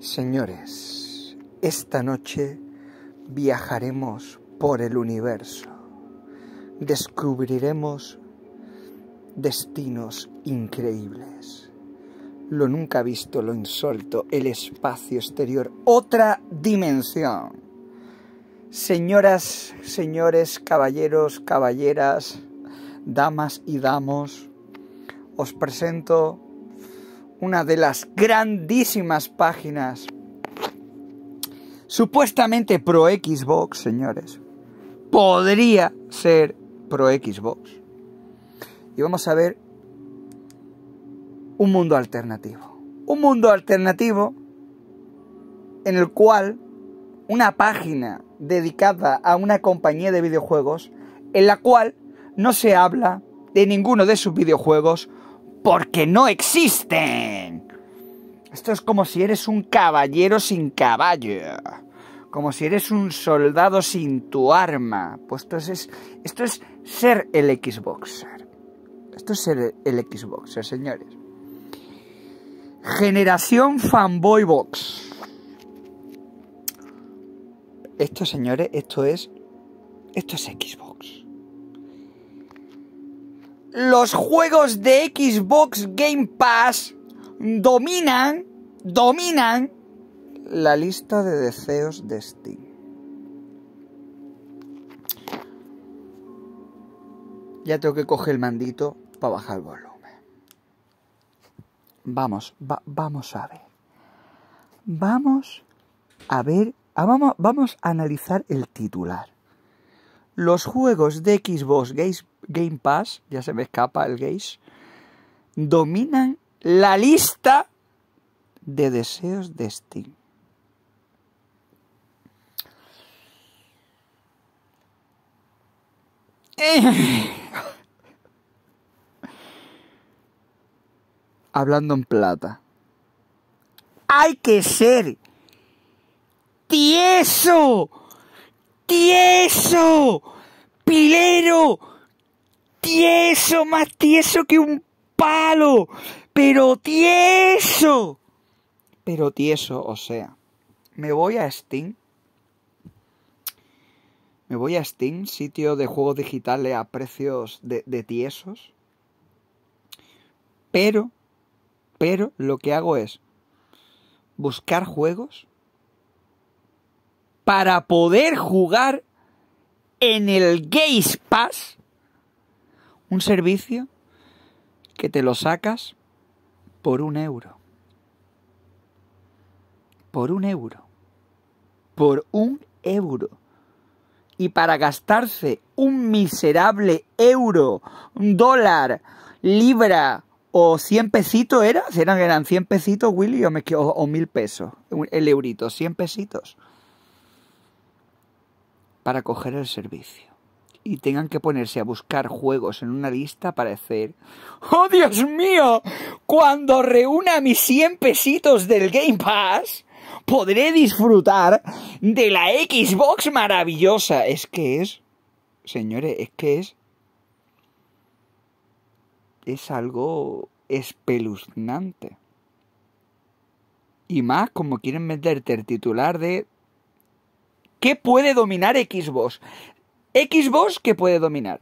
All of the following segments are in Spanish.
Señores, esta noche viajaremos por el universo. Descubriremos destinos increíbles. Lo nunca visto, lo insólito, el espacio exterior, otra dimensión. Señoras, señores, caballeros, caballeras, damas y damos, os presento una de las grandísimas páginas supuestamente pro Xbox, señores. Podría ser pro Xbox. Y vamos a ver un mundo alternativo. Un mundo alternativo en el cual una página dedicada a una compañía de videojuegos en la cual no se habla de ninguno de sus videojuegos porque no existen. Esto es como si eres un caballero sin caballo, como si eres un soldado sin tu arma. Pues esto es, esto es ser el Xboxer. Esto es ser el Xboxer, señores. Generación Fanboy Box. Esto, señores, esto es. Esto es Xbox los juegos de Xbox Game Pass dominan, dominan la lista de deseos de Steam. Ya tengo que coger el mandito para bajar el volumen. Vamos, vamos a ver. Vamos a ver, ah, vamos a analizar el titular los juegos de Xbox Game Pass, ya se me escapa el gays, dominan la lista de deseos de Steam. Hablando en plata. Hay que ser tieso tieso, pilero, tieso, más tieso que un palo, pero tieso, pero tieso, o sea, me voy a Steam, me voy a Steam, sitio de juegos digitales a precios de, de tiesos, pero, pero lo que hago es buscar juegos para poder jugar en el Game Pass un servicio que te lo sacas por un euro. Por un euro. Por un euro. Y para gastarse un miserable euro, un dólar, libra o 100 pesitos, ¿era? ¿Eran, eran 100 pesitos, Willy, o, me, o mil pesos? El eurito, 100 pesitos para coger el servicio y tengan que ponerse a buscar juegos en una lista para hacer... ¡Oh Dios mío! Cuando reúna mis 100 pesitos del Game Pass, podré disfrutar de la Xbox maravillosa. Es que es, señores, es que es... Es algo espeluznante. Y más como quieren meterte el titular de ¿Qué puede dominar Xbox? Xbox, ¿qué puede dominar?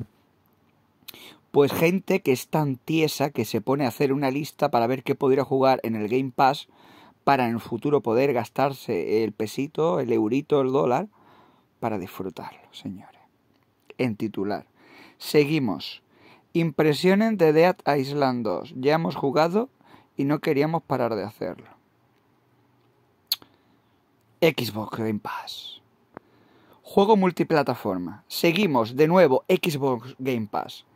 Pues gente que es tan tiesa que se pone a hacer una lista para ver qué podría jugar en el Game Pass para en el futuro poder gastarse el pesito, el eurito, el dólar, para disfrutarlo, señores. En titular. Seguimos. Impresiones de Dead Island 2. Ya hemos jugado y no queríamos parar de hacerlo. Xbox Game Pass. Juego multiplataforma. Seguimos de nuevo Xbox Game Pass.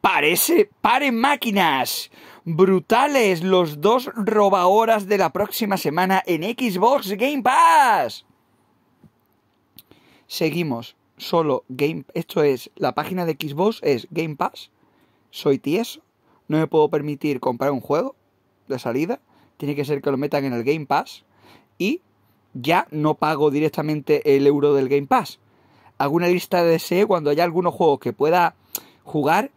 Parece, paren máquinas. Brutales los dos robahoras de la próxima semana en Xbox Game Pass. Seguimos solo Game, esto es la página de Xbox es Game Pass. Soy tieso, no me puedo permitir comprar un juego de salida, tiene que ser que lo metan en el Game Pass y ya no pago directamente el euro del Game Pass. ¿Alguna una lista de deseo cuando haya algunos juegos que pueda jugar.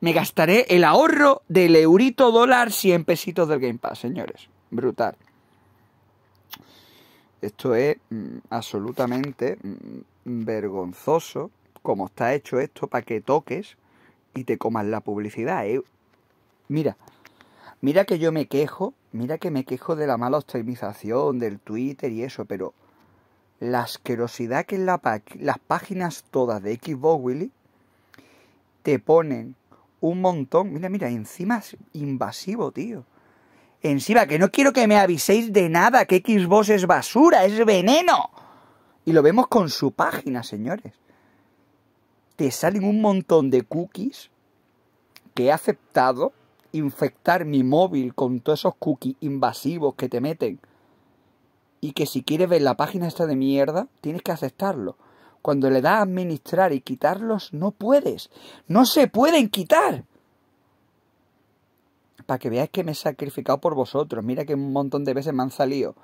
Me gastaré el ahorro del eurito dólar 100 pesitos del Game Pass, señores. Brutal. Esto es mm, absolutamente mm, vergonzoso como está hecho esto para que toques y te comas la publicidad. ¿eh? Mira, Mira que yo me quejo, mira que me quejo de la mala optimización, del Twitter y eso, pero la asquerosidad que las páginas todas de Xbox Willy te ponen un montón. Mira, mira, encima es invasivo, tío. Encima, que no quiero que me aviséis de nada, que Xbox es basura, es veneno. Y lo vemos con su página, señores. Te salen un montón de cookies que he aceptado infectar mi móvil con todos esos cookies invasivos que te meten. Y que si quieres ver la página esta de mierda, tienes que aceptarlo. Cuando le das a administrar y quitarlos, no puedes. No se pueden quitar. Para que veáis que me he sacrificado por vosotros. Mira que un montón de veces me han salido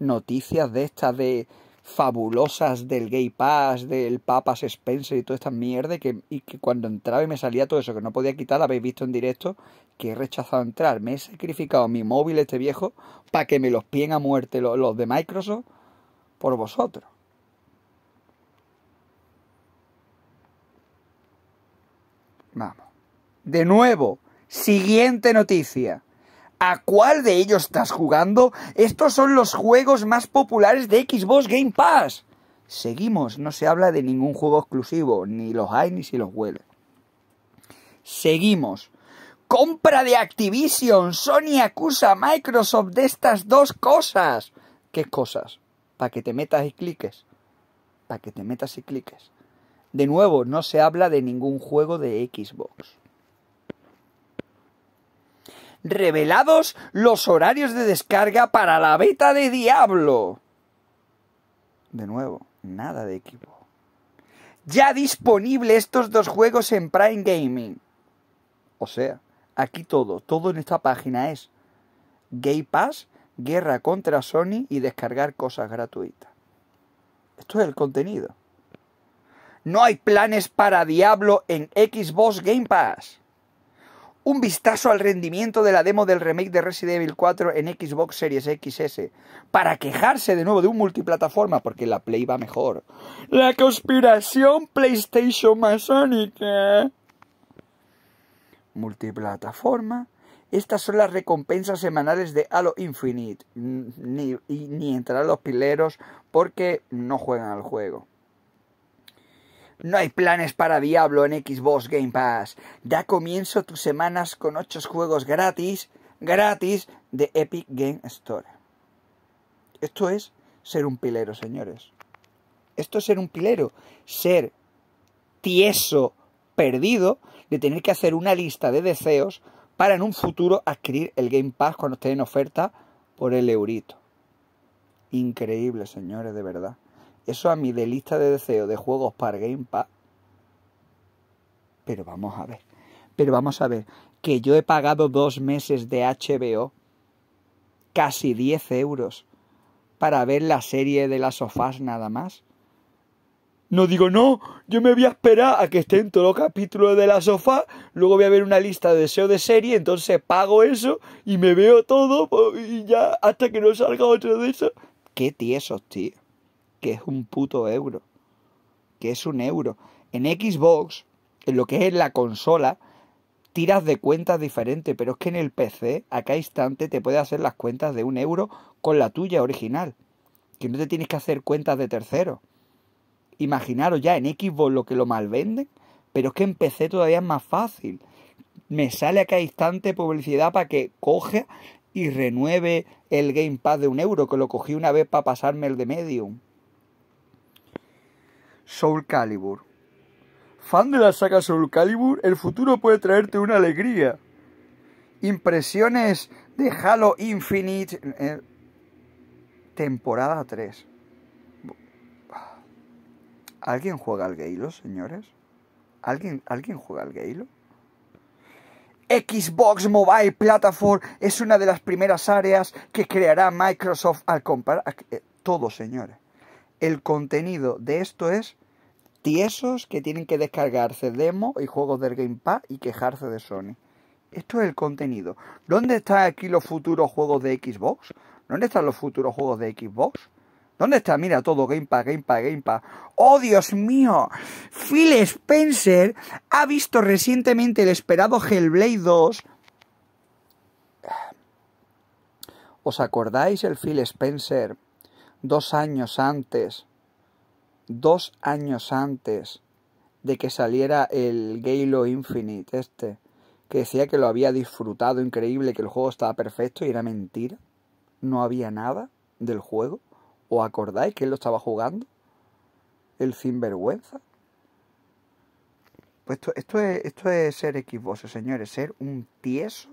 noticias de estas de fabulosas del Gay Pass, del Papas Spencer y toda esta mierda, y que, cuando entraba y me salía todo eso que no podía quitar, habéis visto en directo, que he rechazado entrar. Me he sacrificado mi móvil, este viejo, para que me los pien a muerte los de Microsoft por vosotros. Vamos. De nuevo, siguiente noticia a cuál de ellos estás jugando. Estos son los juegos más populares de Xbox Game Pass. Seguimos, no se habla de ningún juego exclusivo, ni los hay ni si los huele. Seguimos. Compra de Activision. Sony acusa a Microsoft de estas dos cosas. ¿Qué cosas? Para que te metas y cliques. Para que te metas y cliques. De nuevo, no se habla de ningún juego de Xbox revelados los horarios de descarga para la beta de Diablo. De nuevo, nada de equipo. Ya disponible estos dos juegos en Prime Gaming. O sea, aquí todo, todo en esta página es Game Pass, guerra contra Sony y descargar cosas gratuitas. Esto es el contenido. No hay planes para Diablo en Xbox Game Pass un vistazo al rendimiento de la demo del remake de Resident Evil 4 en Xbox Series XS, para quejarse de nuevo de un multiplataforma, porque la Play va mejor. La conspiración PlayStation masónica. ¿eh? Multiplataforma. Estas son las recompensas semanales de Halo Infinite. Ni, ni entrar a los pileros porque no juegan al juego. No hay planes para Diablo en Xbox Game Pass. ya comienzo tus semanas con 8 juegos gratis, gratis de Epic Game Store. Esto es ser un pilero, señores. Esto es ser un pilero. Ser tieso, perdido, de tener que hacer una lista de deseos para en un futuro adquirir el Game Pass cuando esté en oferta por el eurito. Increíble, señores, de verdad. Eso a mí de lista de deseos de juegos para Game Pass. Pero vamos a ver. Pero vamos a ver. Que yo he pagado dos meses de HBO. Casi 10 euros. Para ver la serie de las sofás nada más. No digo, no, yo me voy a esperar a que estén todos los capítulos de la sofá, luego voy a ver una lista de deseo de serie, entonces pago eso y me veo todo pues, y ya hasta que no salga otro de eso. Qué tiesos, tío que es un puto euro. Que es un euro. En Xbox, en lo que es la consola, tiras de cuentas diferentes, pero es que en el PC, a cada instante, te puede hacer las cuentas de un euro con la tuya original. Que no te tienes que hacer cuentas de tercero. Imaginaros ya en Xbox lo que lo mal venden, pero es que en PC todavía es más fácil. Me sale a cada instante publicidad para que coja y renueve el Game Pass de un euro, que lo cogí una vez para pasarme el de Medium. Soul Calibur. ¿Fan de la saga Soul Calibur? El futuro puede traerte una alegría. Impresiones de Halo Infinite, eh, temporada 3. ¿Alguien juega al Galo, señores? ¿Alguien, ¿Alguien juega al Gaylo? Xbox Mobile Platform es una de las primeras áreas que creará Microsoft al comprar... Eh, todo, señores el contenido de esto es tiesos que tienen que descargarse demo y juegos del Game Pass y quejarse de Sony. Esto es el contenido. ¿Dónde están aquí los futuros juegos de Xbox? ¿Dónde están los futuros juegos de Xbox? ¿Dónde está? Mira todo, Game Pass, Game Pass, Game Pass. ¡Oh, Dios mío! Phil Spencer ha visto recientemente el esperado Hellblade 2. ¿Os acordáis el Phil Spencer dos años antes, dos años antes de que saliera el Galo Infinite este, que decía que lo había disfrutado increíble, que el juego estaba perfecto y era mentira. No había nada del juego. ¿O acordáis que él lo estaba jugando? El sinvergüenza. Pues esto, esto, es, esto es ser Xbox, señores, ser un tieso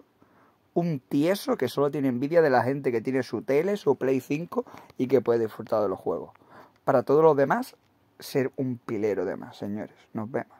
un tieso que solo tiene envidia de la gente que tiene su tele, su Play 5 y que puede disfrutar de los juegos. Para todos los demás, ser un pilero de más, señores. Nos vemos.